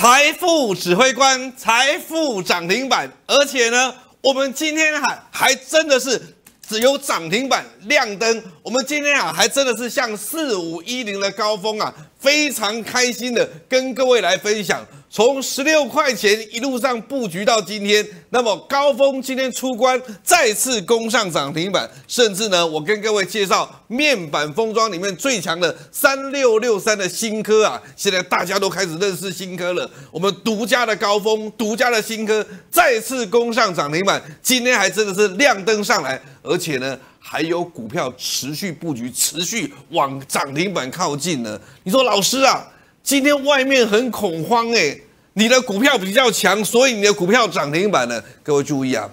财富指挥官，财富涨停板，而且呢，我们今天还还真的是只有涨停板亮灯。我们今天啊，还真的是像四五一零的高峰啊，非常开心的跟各位来分享。从十六块钱一路上布局到今天，那么高峰今天出关，再次攻上涨停板，甚至呢，我跟各位介绍面板封装里面最强的三六六三的新科啊，现在大家都开始认识新科了。我们独家的高峰，独家的新科再次攻上涨停板，今天还真的是亮灯上来，而且呢，还有股票持续布局，持续往涨停板靠近呢。你说老师啊，今天外面很恐慌诶。你的股票比较强，所以你的股票涨停板呢？各位注意啊，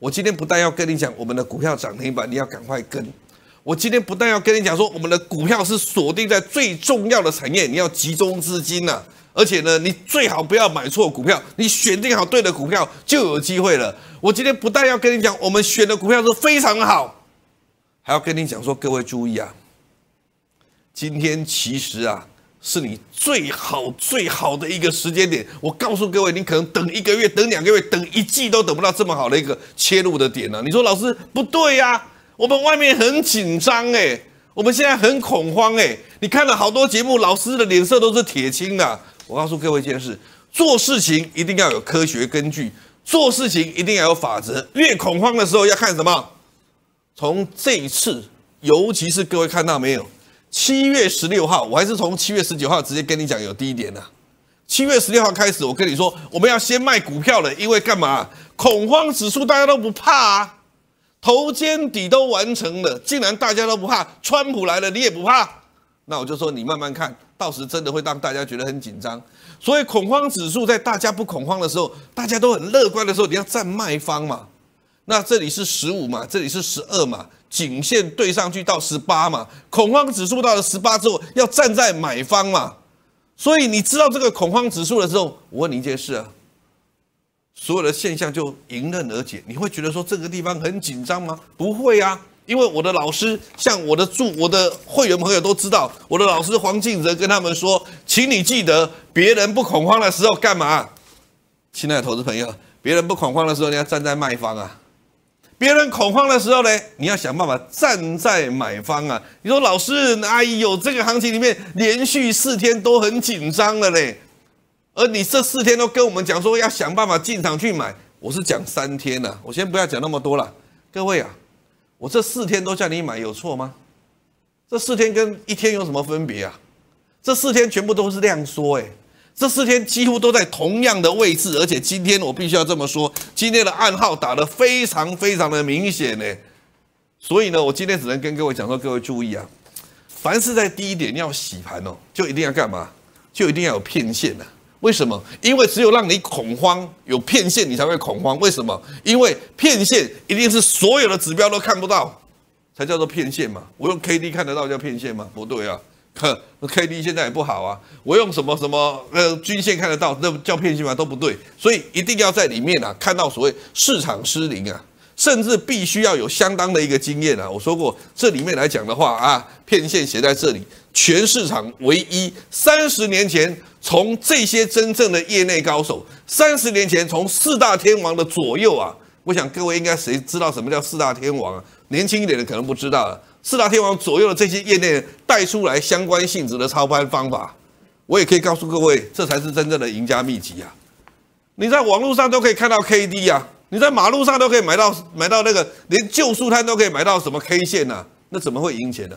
我今天不但要跟你讲我们的股票涨停板，你要赶快跟。我今天不但要跟你讲说我们的股票是锁定在最重要的产业，你要集中资金呐。而且呢，你最好不要买错股票，你选定好对的股票就有机会了。我今天不但要跟你讲我们选的股票是非常好，还要跟你讲说各位注意啊，今天其实啊。是你最好最好的一个时间点。我告诉各位，你可能等一个月、等两个月、等一季都等不到这么好的一个切入的点呢。你说老师不对呀？我们外面很紧张哎，我们现在很恐慌哎。你看了好多节目，老师的脸色都是铁青的。我告诉各位一件事：做事情一定要有科学根据，做事情一定要有法则。越恐慌的时候要看什么？从这一次，尤其是各位看到没有？七月十六号，我还是从七月十九号直接跟你讲有低点呢。七月十六号开始，我跟你说我们要先卖股票了，因为干嘛？恐慌指数大家都不怕啊，头肩底都完成了，竟然大家都不怕，川普来了你也不怕，那我就说你慢慢看到时真的会让大家觉得很紧张。所以恐慌指数在大家不恐慌的时候，大家都很乐观的时候，你要占卖方嘛。那这里是十五嘛，这里是十二嘛。颈线对上去到十八嘛，恐慌指数到了十八之后，要站在买方嘛，所以你知道这个恐慌指数的时候，我问你一件事啊，所有的现象就迎刃而解。你会觉得说这个地方很紧张吗？不会啊，因为我的老师，像我的助、我的会员朋友都知道，我的老师黄静泽跟他们说，请你记得，别人不恐慌的时候干嘛？亲爱的投资朋友，别人不恐慌的时候，你要站在卖方啊。别人恐慌的时候呢，你要想办法站在买方啊。你说老师，哎呦，这个行情里面连续四天都很紧张了嘞，而你这四天都跟我们讲说要想办法进场去买，我是讲三天啊，我先不要讲那么多了。各位啊，我这四天都叫你买有错吗？这四天跟一天有什么分别啊？这四天全部都是量缩哎。这四天几乎都在同样的位置，而且今天我必须要这么说，今天的暗号打得非常非常的明显呢。所以呢，我今天只能跟各位讲说，各位注意啊，凡是在低点要洗盘哦，就一定要干嘛？就一定要有骗线呢？为什么？因为只有让你恐慌，有骗线你才会恐慌。为什么？因为骗线一定是所有的指标都看不到，才叫做骗线嘛。我用 K D 看得到叫骗线吗？不对啊。呵，K D 现在也不好啊。我用什么什么呃均线看得到，那叫骗线吗？都不对，所以一定要在里面啊，看到所谓市场失灵啊，甚至必须要有相当的一个经验啊。我说过，这里面来讲的话啊，骗线写在这里，全市场唯一。三十年前，从这些真正的业内高手，三十年前从四大天王的左右啊，我想各位应该谁知道什么叫四大天王？啊？年轻一点的可能不知道。四大天王左右的这些业内带出来相关性质的操盘方法，我也可以告诉各位，这才是真正的赢家秘籍啊！你在网络上都可以看到 K D 啊，你在马路上都可以买到买到那个，连旧书摊都可以买到什么 K 线呐？那怎么会赢钱呢？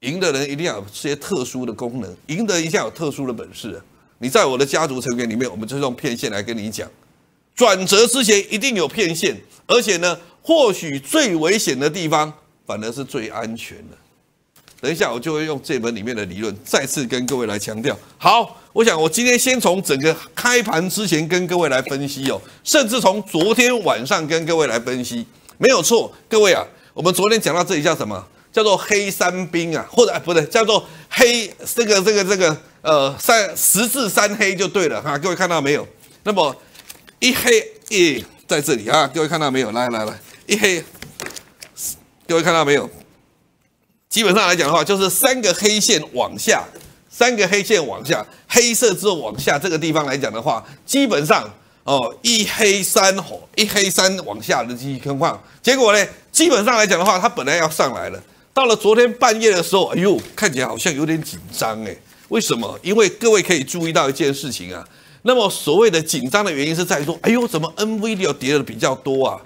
赢的人一定要有些特殊的功能，赢得一定要有特殊的本事。你在我的家族成员里面，我们就用骗线来跟你讲，转折之前一定有骗线，而且呢。或许最危险的地方反而是最安全的。等一下我就会用这本里面的理论再次跟各位来强调。好，我想我今天先从整个开盘之前跟各位来分析哦，甚至从昨天晚上跟各位来分析，没有错，各位啊，我们昨天讲到这里叫什么？叫做黑三兵啊，或者不对，叫做黑这个这个这个呃三十字三黑就对了哈。各位看到没有？那么一黑一在这里啊，各位看到没有？来来来。一黑，各位看到没有？基本上来讲的话，就是三个黑线往下，三个黑线往下，黑色之后往下这个地方来讲的话，基本上哦，一黑三火，一黑三往下的这些情况，结果呢，基本上来讲的话，它本来要上来了，到了昨天半夜的时候，哎呦，看起来好像有点紧张哎。为什么？因为各位可以注意到一件事情啊。那么所谓的紧张的原因是在于说，哎呦，怎么 NV 又跌的比较多啊？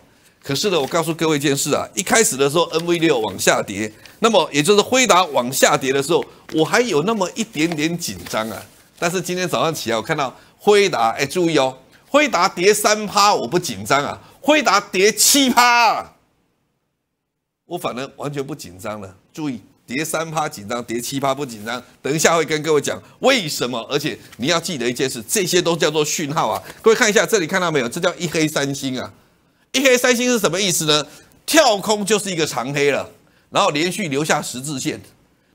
可是呢，我告诉各位一件事啊，一开始的时候，NV 六往下跌，那么也就是辉达往下跌的时候，我还有那么一点点紧张啊。但是今天早上起来，我看到辉达，哎，注意哦，辉达跌三趴，我不紧张啊。辉达跌七趴，我反正完全不紧张了。注意，跌三趴紧张，跌七趴不紧张。等一下会跟各位讲为什么。而且你要记得一件事，这些都叫做讯号啊。各位看一下这里看到没有，这叫一黑三星啊。一黑三星是什么意思呢？跳空就是一个长黑了，然后连续留下十字线，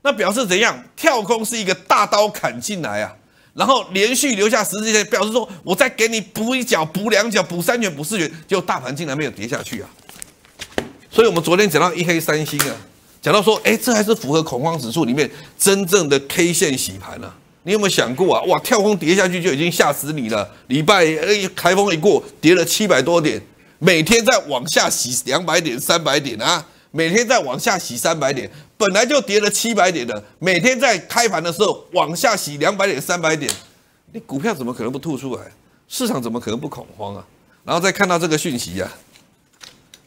那表示怎样？跳空是一个大刀砍进来啊，然后连续留下十字线，表示说我再给你补一脚、补两脚、补三拳、补四拳，就大盘竟然没有跌下去啊！所以我们昨天讲到一黑三星啊，讲到说，哎，这还是符合恐慌指数里面真正的 K 线洗盘啊。你有没有想过啊？哇，跳空跌下去就已经吓死你了。礼拜哎，台风一过，跌了七百多点。每天在往下洗两百点、三百点啊！每天在往下洗三百点，本来就跌了七百点的，每天在开盘的时候往下洗两百点、三百点，你股票怎么可能不吐出来？市场怎么可能不恐慌啊？然后再看到这个讯息呀，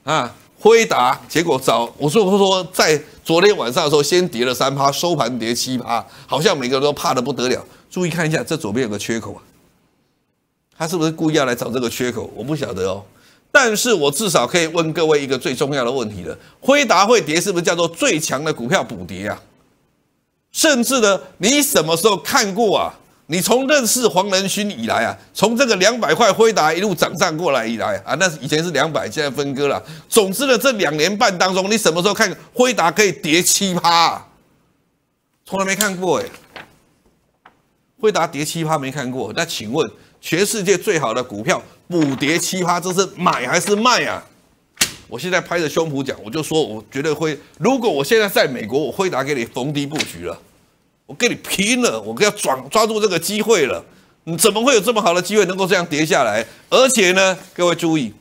啊，辉达结果早，我说不说在昨天晚上的时候先跌了三趴，收盘跌七趴，好像每个人都怕的不得了。注意看一下，这左边有个缺口啊，他是不是故意要来找这个缺口？我不晓得哦。但是我至少可以问各位一个最重要的问题了：辉达会跌是不是叫做最强的股票补跌啊？甚至呢，你什么时候看过啊？你从认识黄仁勋以来啊，从这个两百块辉达一路涨上过来以来啊，那是以前是两百，现在分割了。总之呢，这两年半当中，你什么时候看辉达可以跌七趴？从来没看过哎，辉达跌七趴没看过。那请问，全世界最好的股票？补跌奇葩，这是买还是卖啊？我现在拍着胸脯讲，我就说，我觉得会。如果我现在在美国，我会拿给你逢低布局了，我跟你拼了，我要抓抓住这个机会了。你怎么会有这么好的机会能够这样跌下来？而且呢，各位注意，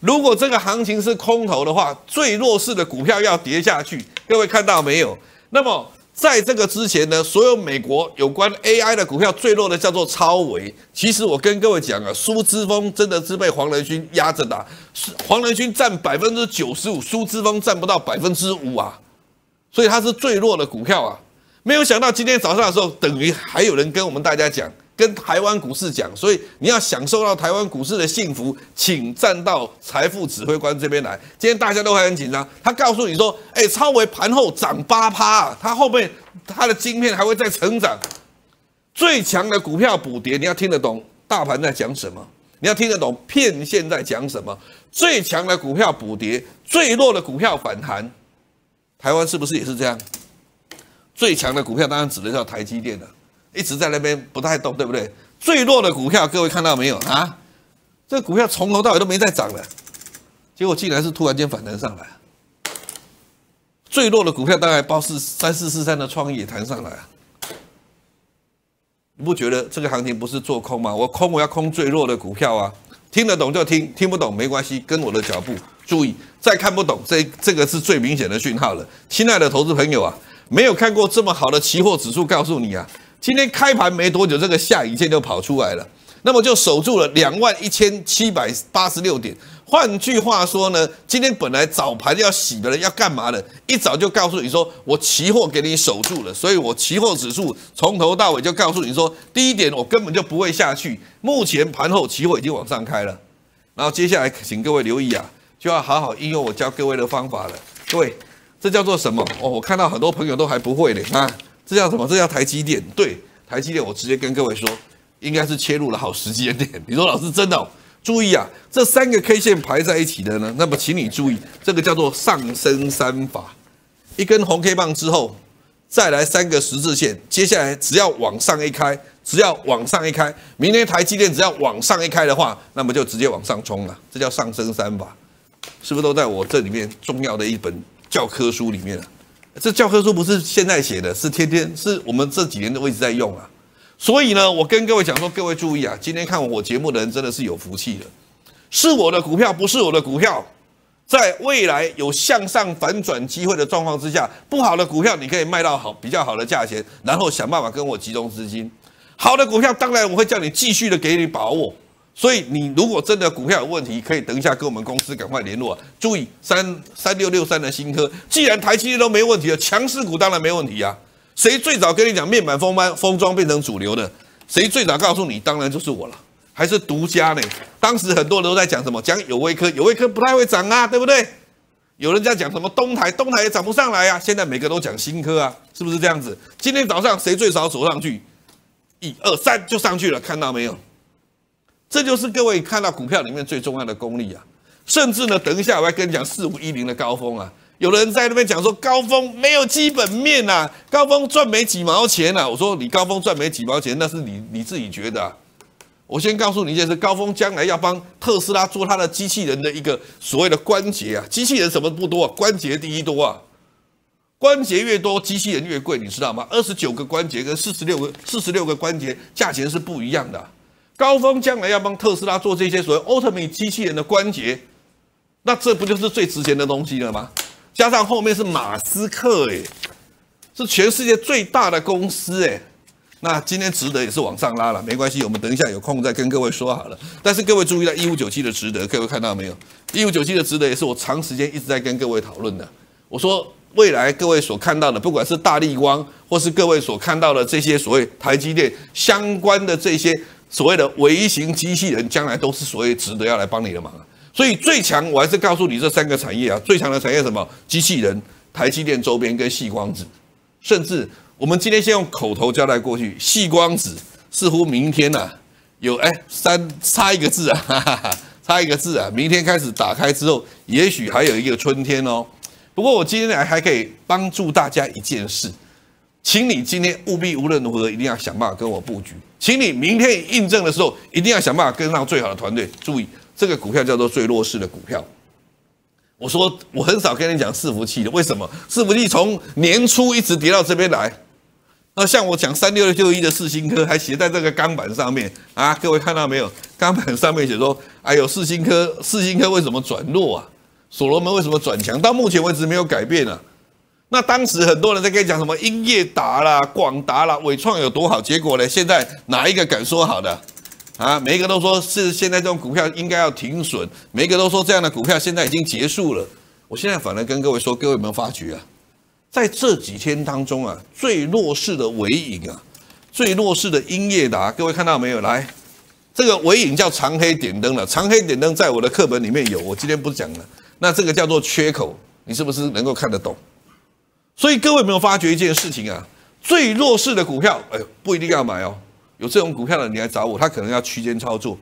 如果这个行情是空头的话，最弱势的股票要跌下去。各位看到没有？那么。在这个之前呢，所有美国有关 AI 的股票最弱的叫做超维。其实我跟各位讲啊，苏之峰真的是被黄仁勋压着打，黄仁勋占百分之九十五，苏之峰占不到百分之五啊，所以它是最弱的股票啊。没有想到今天早上的时候，等于还有人跟我们大家讲。跟台湾股市讲，所以你要享受到台湾股市的幸福，请站到财富指挥官这边来。今天大家都还很紧张，他告诉你说：“哎，超维盘后涨八趴，它后面它的晶片还会再成长。”最强的股票补跌，你要听得懂大盘在讲什么？你要听得懂片现在讲什么？最强的股票补跌，最弱的股票反弹。台湾是不是也是这样？最强的股票当然指的叫台积电了。一直在那边不太动，对不对？最弱的股票，各位看到没有啊？这股票从头到尾都没再涨了，结果竟然是突然间反弹上来。最弱的股票大概包是三四四三的创意弹上来，你不觉得这个行情不是做空吗？我空我要空最弱的股票啊！听得懂就听，听不懂没关系，跟我的脚步。注意，再看不懂这这个是最明显的讯号了。亲爱的投资朋友啊，没有看过这么好的期货指数，告诉你啊！今天开盘没多久，这个下影线就跑出来了，那么就守住了两万一千七百八十六点。换句话说呢，今天本来早盘要洗的，人要干嘛的？一早就告诉你说，我期货给你守住了，所以我期货指数从头到尾就告诉你说，第一点我根本就不会下去。目前盘后期货已经往上开了，然后接下来请各位留意啊，就要好好应用我教各位的方法了。各位，这叫做什么？哦，我看到很多朋友都还不会的啊。这叫什么？这叫台积电。对，台积电，我直接跟各位说，应该是切入了好时间点。你说老师真的？注意啊，这三个 K 线排在一起的呢，那么请你注意，这个叫做上升三法。一根红 K 棒之后，再来三个十字线，接下来只要往上一开，只要往上一开，明天台积电只要往上一开的话，那么就直接往上冲了。这叫上升三法，是不是都在我这里面重要的一本教科书里面了？这教科书不是现在写的，是天天是我们这几年都一直在用啊。所以呢，我跟各位讲说，各位注意啊，今天看我节目的人真的是有福气的，是我的股票不是我的股票，在未来有向上反转机会的状况之下，不好的股票你可以卖到好比较好的价钱，然后想办法跟我集中资金。好的股票当然我会叫你继续的给你把握。所以你如果真的股票有问题，可以等一下跟我们公司赶快联络啊！注意三三六六三的新科，既然台积电都没问题了，强势股当然没问题啊！谁最早跟你讲面板封盘、封装变成主流的？谁最早告诉你？当然就是我了，还是独家呢！当时很多人都在讲什么？讲有威科，有威科不太会涨啊，对不对？有人在讲什么东台，东台也涨不上来啊！现在每个都讲新科啊，是不是这样子？今天早上谁最早走上去？一二三就上去了，看到没有？这就是各位看到股票里面最重要的功力啊！甚至呢，等一下我要跟你讲四五一零的高峰啊，有的人在那边讲说高峰没有基本面啊，高峰赚没几毛钱啊。我说你高峰赚没几毛钱，那是你你自己觉得。啊。我先告诉你一件事，高峰将来要帮特斯拉做它的机器人的一个所谓的关节啊，机器人什么不多啊，关节第一多啊，关节越多，机器人越贵，你知道吗？二十九个关节跟四十六个四十六个关节价钱是不一样的。高峰将来要帮特斯拉做这些所谓 Ultimate 机器人的关节，那这不就是最值钱的东西了吗？加上后面是马斯克，哎，是全世界最大的公司，哎，那今天值得也是往上拉了，没关系，我们等一下有空再跟各位说好了。但是各位注意到一五九七的值得，各位看到没有？一五九七的值得也是我长时间一直在跟各位讨论的。我说未来各位所看到的，不管是大力光，或是各位所看到的这些所谓台积电相关的这些。所谓的微型机器人将来都是所谓值得要来帮你的忙，所以最强我还是告诉你这三个产业啊，最强的产业什么？机器人、台积电周边跟细光子，甚至我们今天先用口头交代过去。细光子似乎明天呐，有哎三差一个字啊，差一个字啊，明天开始打开之后，也许还有一个春天哦。不过我今天来还可以帮助大家一件事，请你今天务必无论如何一定要想办法跟我布局。请你明天印证的时候，一定要想办法跟上最好的团队。注意，这个股票叫做最弱势的股票。我说我很少跟你讲伺服器的，为什么？伺服器从年初一直跌到这边来。那像我讲三六六六一的四星科，还写在这个钢板上面啊！各位看到没有？钢板上面写说，哎呦，四星科，四星科为什么转弱啊？所罗门为什么转强？到目前为止没有改变啊。那当时很多人在跟你讲什么？英业达啦、广达啦、伟创有多好？结果呢？现在哪一个敢说好的？啊，每一个都说是现在这种股票应该要停损，每一个都说这样的股票现在已经结束了。我现在反而跟各位说，各位有没有发觉啊？在这几天当中啊，最弱势的尾影啊，最弱势的英业达，各位看到没有？来，这个尾影叫长黑点灯了，长黑点灯在我的课本里面有，我今天不讲了。那这个叫做缺口，你是不是能够看得懂？所以各位有没有发觉一件事情啊？最弱势的股票，哎不一定要买哦。有这种股票的，你来找我，他可能要区间操作。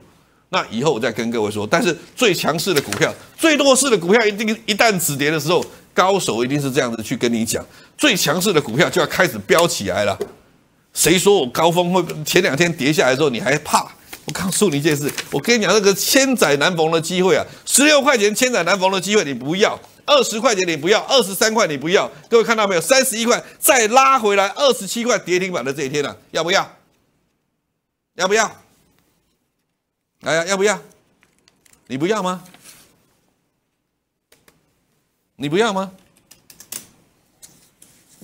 那以后我再跟各位说。但是最强势的股票、最弱势的股票，一定一旦止跌的时候，高手一定是这样子去跟你讲。最强势的股票就要开始飙起来了。谁说我高峰会？前两天跌下来之后你还怕？我告诉你一件事，我跟你讲那个千载难逢的机会啊，十六块钱千载难逢的机会，你不要。二十块钱你不要，二十三块你不要，各位看到没有？三十一块再拉回来，二十七块跌停板的这一天呢，要不要？要不要？哎呀，要不要？你不要吗？你不要吗？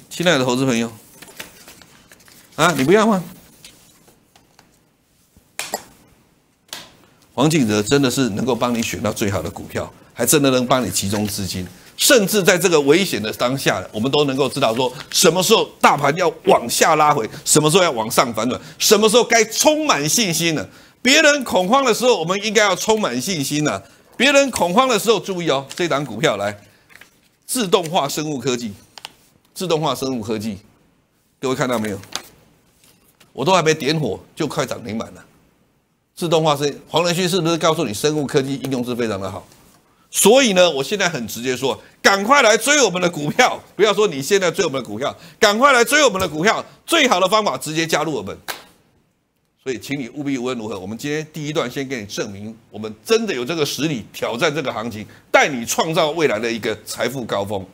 亲爱的投资朋友，啊，你不要吗？黄景哲真的是能够帮你选到最好的股票，还真的能帮你集中资金，甚至在这个危险的当下，我们都能够知道说什么时候大盘要往下拉回，什么时候要往上反转，什么时候该充满信心了。别人恐慌的时候，我们应该要充满信心了。别人恐慌的时候，注意哦，这档股票来，自动化生物科技，自动化生物科技，各位看到没有？我都还没点火，就快涨停板了。自动化是黄仁勋是不是告诉你生物科技应用是非常的好？所以呢，我现在很直接说，赶快来追我们的股票，不要说你现在追我们的股票，赶快来追我们的股票。最好的方法直接加入我们。所以，请你务必无论如何，我们今天第一段先给你证明，我们真的有这个实力挑战这个行情，带你创造未来的一个财富高峰。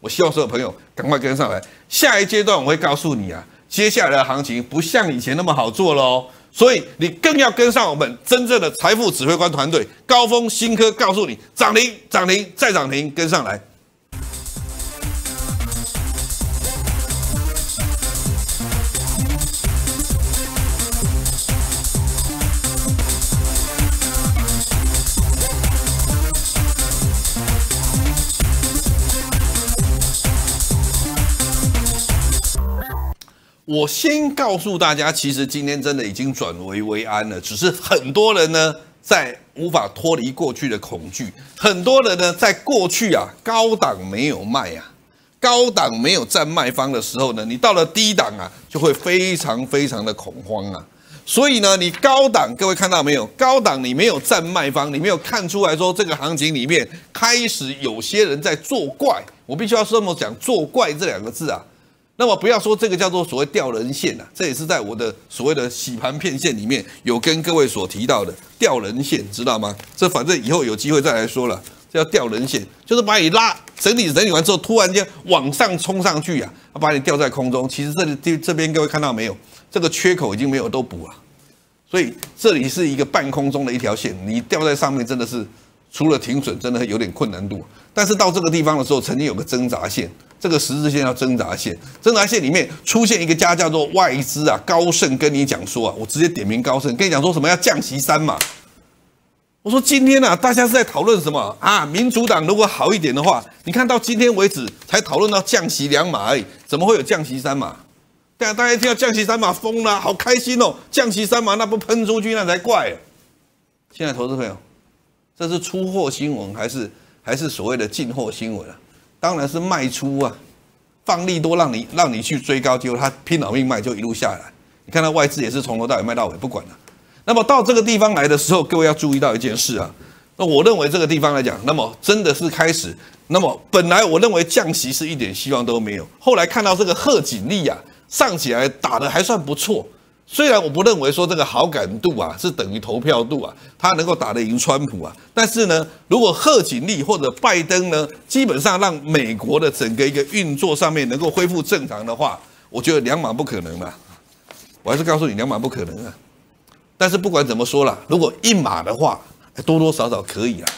我希望所有朋友赶快跟上来。下一阶段我会告诉你啊，接下来的行情不像以前那么好做喽。所以你更要跟上我们真正的财富指挥官团队，高峰新科告诉你，涨停、涨停再涨停，跟上来。我先告诉大家，其实今天真的已经转危为安了。只是很多人呢，在无法脱离过去的恐惧。很多人呢，在过去啊，高档没有卖啊，高档没有占卖方的时候呢，你到了低档啊，就会非常非常的恐慌啊。所以呢，你高档，各位看到没有？高档你没有占卖方，你没有看出来说这个行情里面开始有些人在作怪。我必须要这么讲“作怪”这两个字啊。那么不要说这个叫做所谓掉人线啊，这也是在我的所谓的洗盘骗线里面有跟各位所提到的掉人线，知道吗？这反正以后有机会再来说了，这叫掉人线，就是把你拉整理整理完之后，突然间往上冲上去啊，把你吊在空中。其实这里这这边各位看到没有？这个缺口已经没有都补了，所以这里是一个半空中的一条线，你吊在上面真的是。除了停损，真的有点困难度。但是到这个地方的时候，曾经有个挣扎线，这个十字线叫挣扎线。挣扎线里面出现一个家叫做外资啊，高盛跟你讲说啊，我直接点名高盛跟你讲说什么要降息三嘛。我说今天呢，大家是在讨论什么啊？民主党如果好一点的话，你看到今天为止才讨论到降息两码，怎么会有降息三码？对啊，大家听到降息三码疯了，好开心哦！降息三码那不喷出去那才怪。现在投资朋友。这是出货新闻还是还是所谓的进货新闻啊？当然是卖出啊，放利多让你让你去追高，结果他拼老命卖，就一路下来。你看到外资也是从头到尾卖到尾，不管了。那么到这个地方来的时候，各位要注意到一件事啊。那我认为这个地方来讲，那么真的是开始。那么本来我认为降息是一点希望都没有，后来看到这个贺锦丽呀上起来打的还算不错。虽然我不认为说这个好感度啊是等于投票度啊，他能够打得赢川普啊，但是呢，如果贺锦丽或者拜登呢，基本上让美国的整个一个运作上面能够恢复正常的话，我觉得两码不可能了。我还是告诉你两码不可能啊。但是不管怎么说啦，如果一码的话，多多少少可以啊。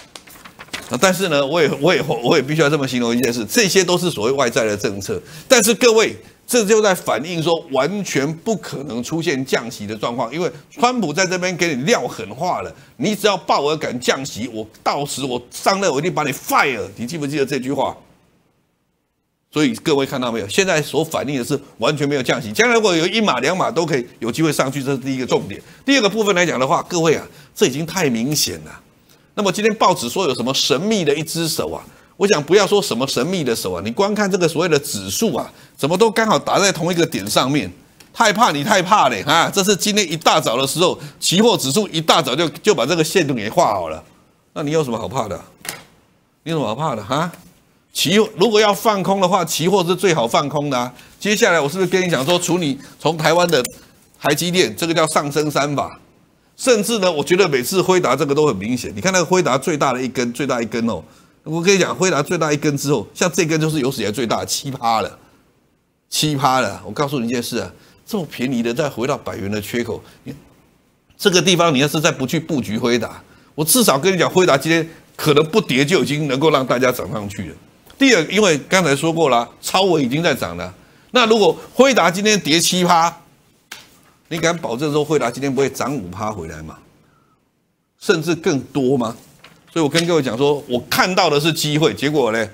啊，但是呢，我也我也我也必须要这么形容一件事，这些都是所谓外在的政策，但是各位。这就在反映说，完全不可能出现降息的状况，因为川普在这边给你撂狠话了。你只要鲍尔敢降息，我到时我上任我一定把你 fire。你记不记得这句话？所以各位看到没有？现在所反映的是完全没有降息。将来如果有一码两码都可以有机会上去，这是第一个重点。第二个部分来讲的话，各位啊，这已经太明显了。那么今天报纸说有什么神秘的一只手啊？我想不要说什么神秘的手啊，你光看这个所谓的指数啊。怎么都刚好打在同一个点上面，太怕你太怕嘞啊！这是今天一大早的时候，期货指数一大早就就把这个线都给画好了，那你有什么好怕的？你有什么好怕的啊？期如果要放空的话，期货是最好放空的。接下来我是不是跟你讲说，除你从台湾的台积电，这个叫上升三法，甚至呢，我觉得每次辉达这个都很明显。你看那个辉达最大的一根，最大一根哦，我跟你讲，辉达最大一根之后，像这根就是有史以来最大，奇葩了。七趴了，我告诉你一件事啊，这么便宜的再回到百元的缺口，你这个地方你要是在不去布局辉达，我至少跟你讲，辉达今天可能不跌就已经能够让大家涨上去了。第二，因为刚才说过了，超文已经在涨了，那如果辉达今天跌七趴，你敢保证说辉达今天不会涨五趴回来吗？甚至更多吗？所以我跟各位讲说，我看到的是机会，结果呢，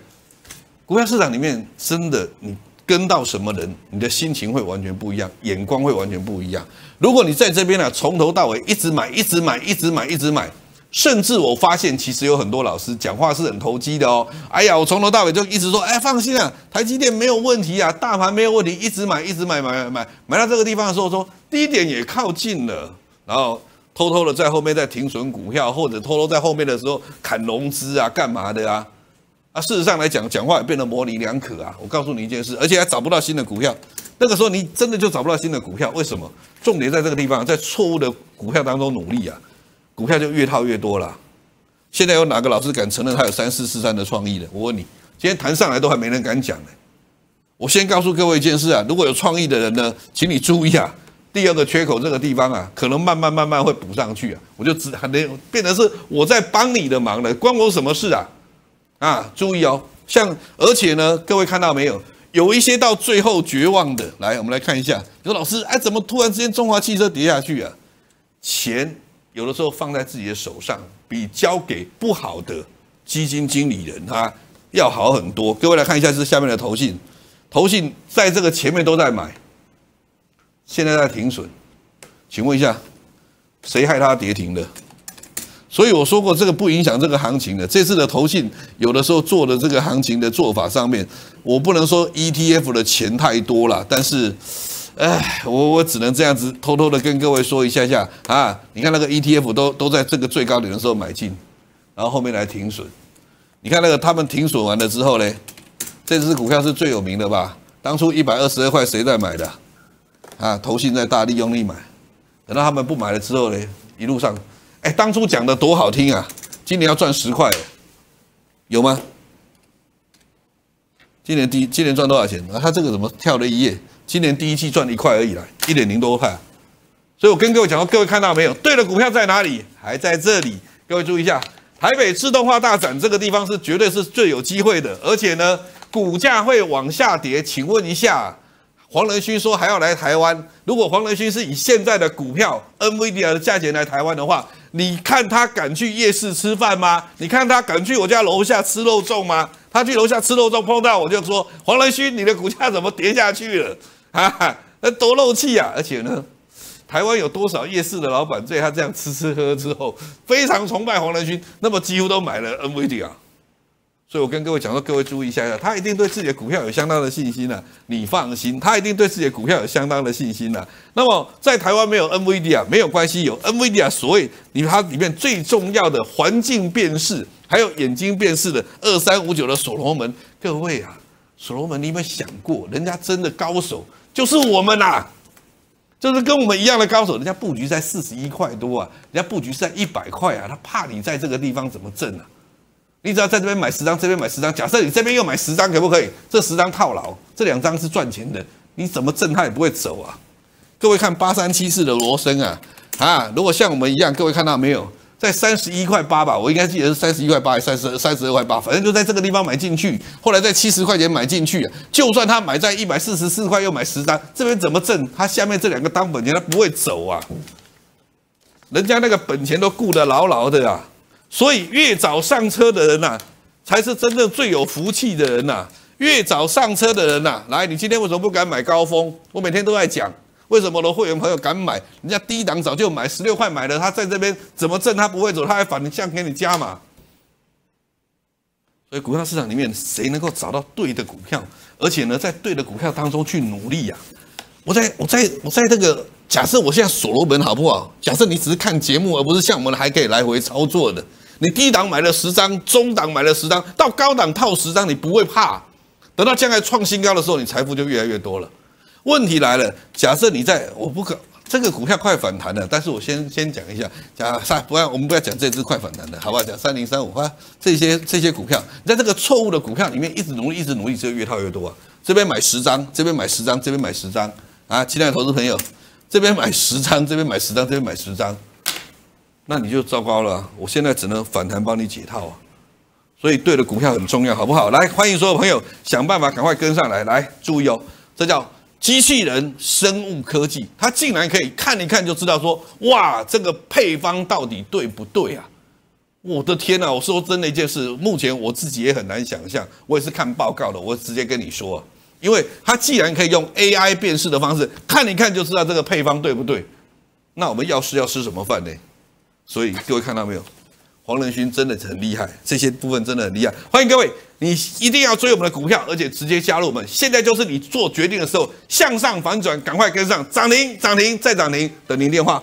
股票市场里面真的你。跟到什么人，你的心情会完全不一样，眼光会完全不一样。如果你在这边呢，从头到尾一直买，一直买，一直买，一直买，甚至我发现其实有很多老师讲话是很投机的哦。哎呀，我从头到尾就一直说，哎，放心啊，台积电没有问题啊，大盘没有问题，一直买，一直买，买买买，买到这个地方的时候，说低点也靠近了，然后偷偷的在后面在停损股票，或者偷偷在后面的时候砍融资啊，干嘛的啊？啊，事实上来讲，讲话也变得模棱两可啊。我告诉你一件事，而且还找不到新的股票。那个时候你真的就找不到新的股票，为什么？重点在这个地方，在错误的股票当中努力啊，股票就越套越多了。现在有哪个老师敢承认他有三四四三的创意的？我问你，今天谈上来都还没人敢讲呢。我先告诉各位一件事啊，如果有创意的人呢，请你注意啊，第二个缺口这个地方啊，可能慢慢慢慢会补上去啊。我就只还能变成是我在帮你的忙了，关我什么事啊？啊，注意哦，像而且呢，各位看到没有？有一些到最后绝望的，来，我们来看一下。你说老师，哎，怎么突然之间中华汽车跌下去啊？钱有的时候放在自己的手上，比交给不好的基金经理人他要好很多。各位来看一下，是下面的投信，投信在这个前面都在买，现在在停损。请问一下，谁害他跌停的？所以我说过，这个不影响这个行情的。这次的投信有的时候做的这个行情的做法上面，我不能说 ETF 的钱太多了，但是，唉，我我只能这样子偷偷的跟各位说一下下啊。你看那个 ETF 都都在这个最高点的时候买进，然后后面来停损。你看那个他们停损完了之后呢，这支股票是最有名的吧？当初一百二十二块谁在买的？啊，投信在大力用力买，等到他们不买了之后呢，一路上。哎，当初讲的多好听啊！今年要赚十块，有吗？今年第今年赚多少钱？他这个怎么跳了一夜？今年第一季赚一块而已啦，一点零多块。所以我跟各位讲各位看到没有？对的股票在哪里？还在这里。各位注意一下，台北自动化大展这个地方是绝对是最有机会的，而且呢，股价会往下跌。请问一下，黄仁勋说还要来台湾？如果黄仁勋是以现在的股票 NVIDIA 的价钱来台湾的话？你看他敢去夜市吃饭吗？你看他敢去我家楼下吃肉粽吗？他去楼下吃肉粽碰到我就说黄仁勋，你的股价怎么跌下去了？哈哈，那多漏气啊！而且呢，台湾有多少夜市的老板，对他这样吃吃喝喝之后，非常崇拜黄仁勋，那么几乎都买了 NVDA。所以我跟各位讲说，各位注意一下他一定对自己的股票有相当的信心了，你放心，他一定对自己的股票有相当的信心了。那么在台湾没有 NVD 啊，没有关系，有 NVD 啊。所谓你它里面最重要的环境辨识，还有眼睛辨识的二三五九的所罗门，各位啊，所罗门，你有没有想过，人家真的高手就是我们呐，就是跟我们一样的高手，人家布局在四十一块多啊，人家布局在一百块啊，他怕你在这个地方怎么挣啊？你只要在这边买十张，这边买十张。假设你这边又买十张，可不可以？这十张套牢，这两张是赚钱的。你怎么挣，它也不会走啊。各位看八三七四的罗森啊，啊，如果像我们一样，各位看到没有，在三十一块八吧，我应该记得是三十一块八，三十三十二块八，反正就在这个地方买进去，后来在七十块钱买进去，就算他买在一百四十四块又买十张，这边怎么挣，他下面这两个当本钱他不会走啊。人家那个本钱都顾得牢牢的啊。所以越早上车的人呐，才是真正最有福气的人呐。越早上车的人呐，来，你今天为什么不敢买高峰？我每天都在讲，为什么我的会员朋友敢买？人家低档早就买，十六块买了，他在这边怎么挣？他不会走，他还反向给你加码。所以股票市场里面，谁能够找到对的股票，而且呢，在对的股票当中去努力呀？我在我在我在这个。假设我现在所罗门好不好？假设你只是看节目，而不是像我们还可以来回操作的。你低档买了十张，中档买了十张，到高档套十张，你不会怕。等到将来创新高的时候，你财富就越来越多了。问题来了，假设你在，我不可这个股票快反弹了，但是我先先讲一下，讲三不要我们不要讲这只快反弹的，好不好？讲三零三五啊这些这些股票，你在这个错误的股票里面一直努力，一直努力，就越套越多啊。这边买十张，这边买十张，这边买十张啊，亲爱的投资朋友。这边买十张，这边买十张，这边买十张，那你就糟糕了。我现在只能反弹帮你解套啊。所以对的股票很重要，好不好？来，欢迎所有朋友想办法赶快跟上来。来，注意哦，这叫机器人生物科技，它竟然可以看一看就知道说，哇，这个配方到底对不对啊？我的天呐，我说真的一件事，目前我自己也很难想象，我也是看报告的，我直接跟你说。因为他既然可以用 AI 辨识的方式看一看就知道这个配方对不对，那我们药师要吃什么饭呢？所以各位看到没有，黄仁勋真的很厉害，这些部分真的很厉害。欢迎各位，你一定要追我们的股票，而且直接加入我们。现在就是你做决定的时候，向上反转，赶快跟上，涨停涨停再涨停，等您电话。